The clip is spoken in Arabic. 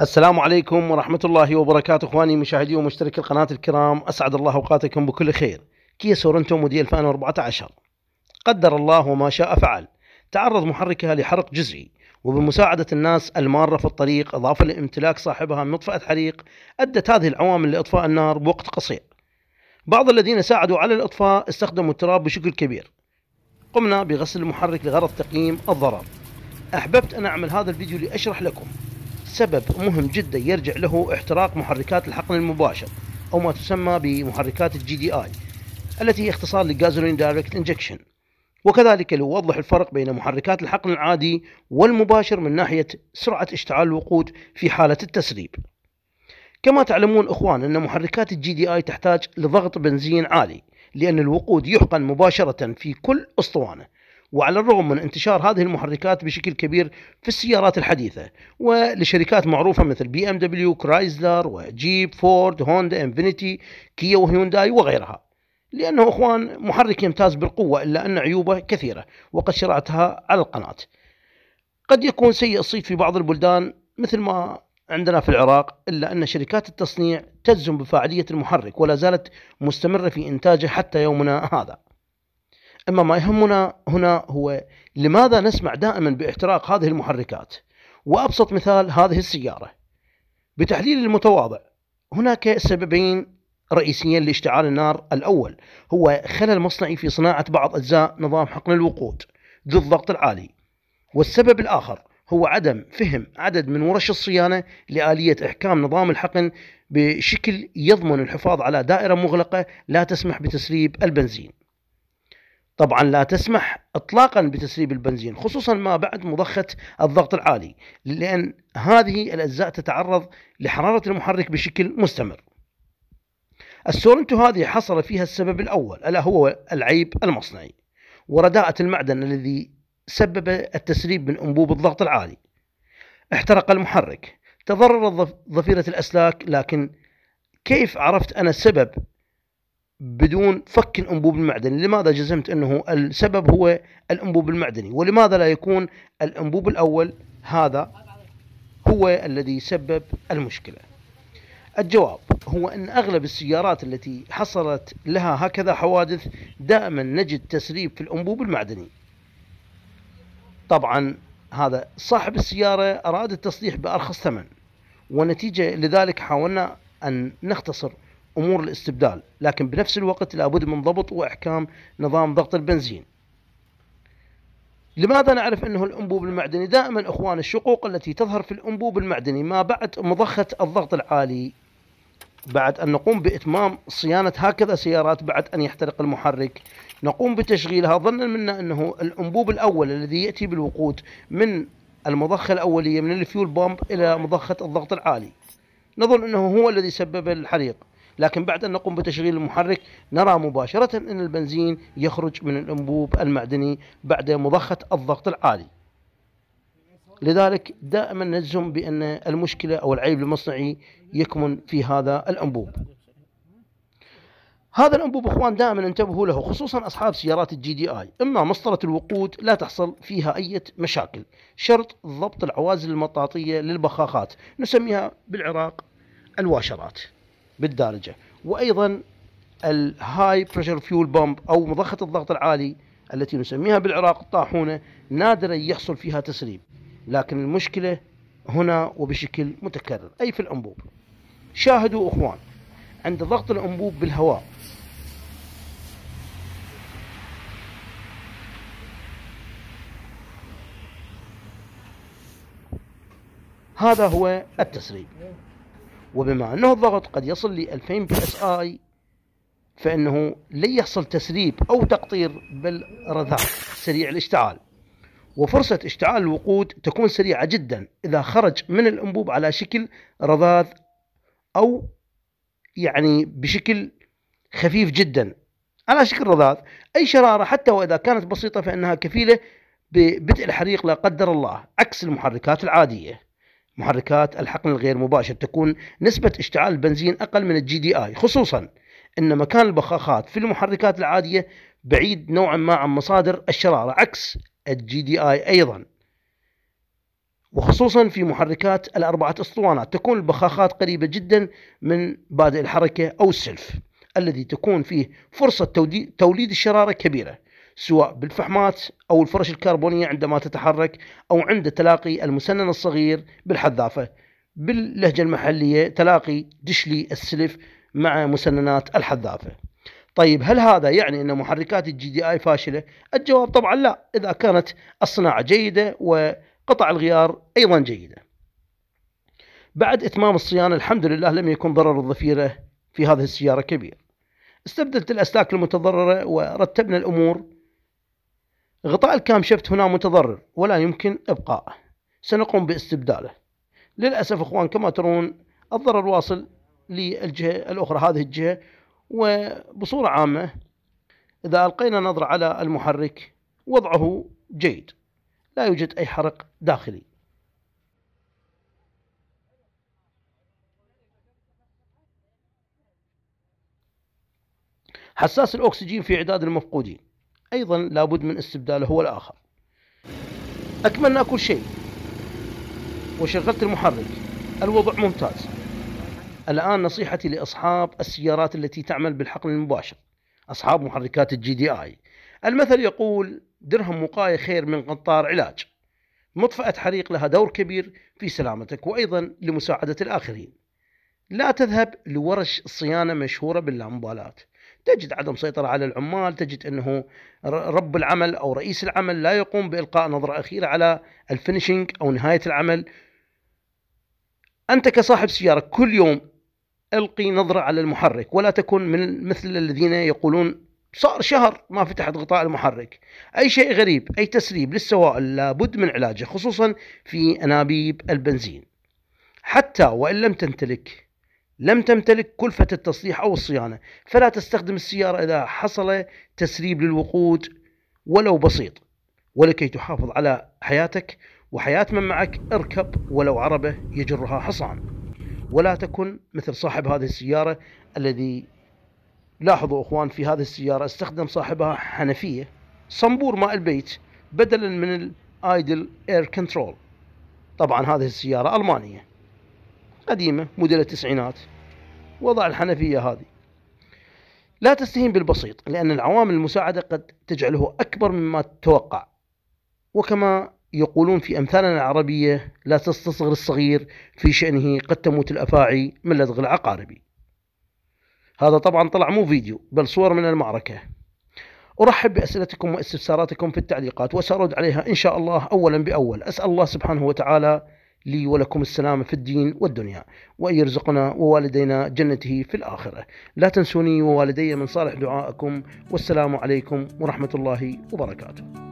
السلام عليكم ورحمة الله وبركاته اخواني مشاهدي ومشتركي القناة الكرام اسعد الله اوقاتكم بكل خير. كيا سورنتو موديل 2014 قدر الله وما شاء فعل. تعرض محركها لحرق جزئي وبمساعدة الناس المارة في الطريق اضافة لامتلاك صاحبها مطفأة حريق ادت هذه العوامل لاطفاء النار بوقت قصير. بعض الذين ساعدوا على الاطفاء استخدموا التراب بشكل كبير. قمنا بغسل المحرك لغرض تقييم الضرر. احببت ان اعمل هذا الفيديو لاشرح لكم سبب مهم جدا يرجع له احتراق محركات الحقن المباشر أو ما تسمى بمحركات الجي دي آي التي هي اختصار لجازولين دايركت انجكشن وكذلك لوضح الفرق بين محركات الحقن العادي والمباشر من ناحية سرعة اشتعال الوقود في حالة التسريب كما تعلمون اخوان ان محركات الجي دي اي تحتاج لضغط بنزين عالي لان الوقود يحقن مباشرة في كل اسطوانة وعلى الرغم من انتشار هذه المحركات بشكل كبير في السيارات الحديثة ولشركات معروفة مثل بي ام دبليو كرايزلر وجيب فورد هوندا انفينيتي كيا وهيونداي وغيرها لأنه أخوان محرك يمتاز بالقوة إلا أن عيوبه كثيرة وقد شرعتها على القناة قد يكون سيء الصيت في بعض البلدان مثل ما عندنا في العراق إلا أن شركات التصنيع تجزم بفاعلية المحرك ولا زالت مستمرة في إنتاجه حتى يومنا هذا أما ما يهمنا هنا هو لماذا نسمع دائما باحتراق هذه المحركات وأبسط مثال هذه السيارة بتحليل المتواضع هناك سببين رئيسيين لاشتعال النار الأول هو خلل مصنعي في صناعة بعض أجزاء نظام حقن الوقود ذو الضغط العالي والسبب الآخر هو عدم فهم عدد من ورش الصيانة لآلية إحكام نظام الحقن بشكل يضمن الحفاظ على دائرة مغلقة لا تسمح بتسريب البنزين طبعا لا تسمح اطلاقا بتسريب البنزين خصوصا ما بعد مضخه الضغط العالي لان هذه الاجزاء تتعرض لحراره المحرك بشكل مستمر. السورنتو هذه حصل فيها السبب الاول الا هو العيب المصنعي ورداءة المعدن الذي سبب التسريب من انبوب الضغط العالي. احترق المحرك، تضررت ضفيره الاسلاك لكن كيف عرفت انا السبب بدون فك الانبوب المعدني لماذا جزمت انه السبب هو الانبوب المعدني ولماذا لا يكون الانبوب الاول هذا هو الذي سبب المشكله الجواب هو ان اغلب السيارات التي حصلت لها هكذا حوادث دائما نجد تسريب في الانبوب المعدني طبعا هذا صاحب السياره اراد التصليح بارخص ثمن ونتيجه لذلك حاولنا ان نختصر أمور الاستبدال لكن بنفس الوقت لابد من ضبط وإحكام نظام ضغط البنزين لماذا نعرف أنه الأنبوب المعدني دائما أخوان الشقوق التي تظهر في الأنبوب المعدني ما بعد مضخة الضغط العالي بعد أن نقوم بإتمام صيانة هكذا سيارات بعد أن يحترق المحرك نقوم بتشغيلها ظنا منا أنه الأنبوب الأول الذي يأتي بالوقود من المضخة الأولية من الفيول بومب إلى مضخة الضغط العالي نظن أنه هو الذي سبب الحريق لكن بعد أن نقوم بتشغيل المحرك نرى مباشرة أن البنزين يخرج من الأنبوب المعدني بعد مضخة الضغط العالي لذلك دائما نجزم بأن المشكلة أو العيب المصنعي يكمن في هذا الأنبوب هذا الانبوب اخوان دائما انتبهوا له خصوصا اصحاب سيارات الجي دي اي اما مسطره الوقود لا تحصل فيها اي مشاكل شرط ضبط العوازل المطاطيه للبخاخات نسميها بالعراق الواشرات بالدارجة وأيضا الهاي بريشر فيول بومب أو مضخة الضغط العالي التي نسميها بالعراق الطاحونة نادرا يحصل فيها تسريب لكن المشكلة هنا وبشكل متكرر أي في الأنبوب شاهدوا أخوان عند ضغط الأنبوب بالهواء هذا هو التسريب وبما أنه الضغط قد يصل ل 2000 بي اس اي فإنه لن يحصل تسريب أو تقطير بل رذاذ سريع الاشتعال وفرصة اشتعال الوقود تكون سريعة جدا إذا خرج من الأنبوب على شكل رذاذ أو يعني بشكل خفيف جدا على شكل رذاذ أي شرارة حتى وإذا كانت بسيطة فإنها كفيلة ببدء الحريق لا قدر الله عكس المحركات العادية محركات الحقن الغير مباشر تكون نسبة اشتعال البنزين أقل من الجي دي آي خصوصا أن مكان البخاخات في المحركات العادية بعيد نوعا ما عن مصادر الشرارة عكس الجي دي آي أيضا وخصوصا في محركات الأربعة أسطوانات تكون البخاخات قريبة جدا من بادئ الحركة أو السلف الذي تكون فيه فرصة توليد الشرارة كبيرة سواء بالفحمات أو الفرش الكربونية عندما تتحرك أو عند تلاقي المسنن الصغير بالحذافة باللهجة المحلية تلاقي دشلي السلف مع مسننات الحذافة طيب هل هذا يعني أن محركات الجي دي آي فاشلة؟ الجواب طبعا لا إذا كانت الصناعة جيدة وقطع الغيار أيضا جيدة بعد إتمام الصيانة الحمد لله لم يكن ضرر الضفيرة في هذه السيارة كبير استبدلت الأسلاك المتضررة ورتبنا الأمور غطاء الكامشفت هنا متضرر ولا يمكن ابقائه سنقوم باستبداله للأسف إخوان كما ترون الضرر واصل للجهة الأخرى هذه الجهة وبصورة عامة إذا ألقينا نظرة على المحرك وضعه جيد لا يوجد أي حرق داخلي حساس الأكسجين في إعداد المفقودين أيضا لابد من استبداله هو الآخر أكملنا كل شيء وشغلت المحرك الوضع ممتاز الآن نصيحتي لأصحاب السيارات التي تعمل بالحقل المباشر أصحاب محركات الجي دي آي المثل يقول درهم وقاية خير من قنطار علاج مطفأة حريق لها دور كبير في سلامتك وأيضا لمساعدة الآخرين لا تذهب لورش صيانة مشهورة باللامبالات تجد عدم سيطرة على العمال تجد أنه رب العمل أو رئيس العمل لا يقوم بإلقاء نظرة أخيرة على الفينشينج أو نهاية العمل أنت كصاحب سيارة كل يوم ألقي نظرة على المحرك ولا تكن من مثل الذين يقولون صار شهر ما فتحت غطاء المحرك أي شيء غريب أي تسريب للسوائل لابد من علاجه خصوصا في أنابيب البنزين حتى وإن لم تمتلك لم تمتلك كلفة التصليح أو الصيانة فلا تستخدم السيارة إذا حصل تسريب للوقود ولو بسيط ولكي تحافظ على حياتك وحياة من معك اركب ولو عربة يجرها حصان ولا تكن مثل صاحب هذه السيارة الذي لاحظوا اخوان في هذه السيارة استخدم صاحبها حنفية صنبور ماء البيت بدلا من الايدل اير كنترول طبعا هذه السيارة المانية قديمة موديل التسعينات وضع الحنفية هذه لا تستهين بالبسيط لأن العوامل المساعدة قد تجعله أكبر مما تتوقع وكما يقولون في أمثالنا العربية لا تستصغر الصغير في شأنه قد تموت الأفاعي من لدغ العقاربي هذا طبعا طلع مو فيديو بل صور من المعركة أرحب بأسئلتكم واستفساراتكم في التعليقات وسأرد عليها إن شاء الله أولا بأول أسأل الله سبحانه وتعالى لي ولكم السلام في الدين والدنيا وأن يرزقنا ووالدينا جنته في الآخرة لا تنسوني ووالدي من صالح دعائكم والسلام عليكم ورحمة الله وبركاته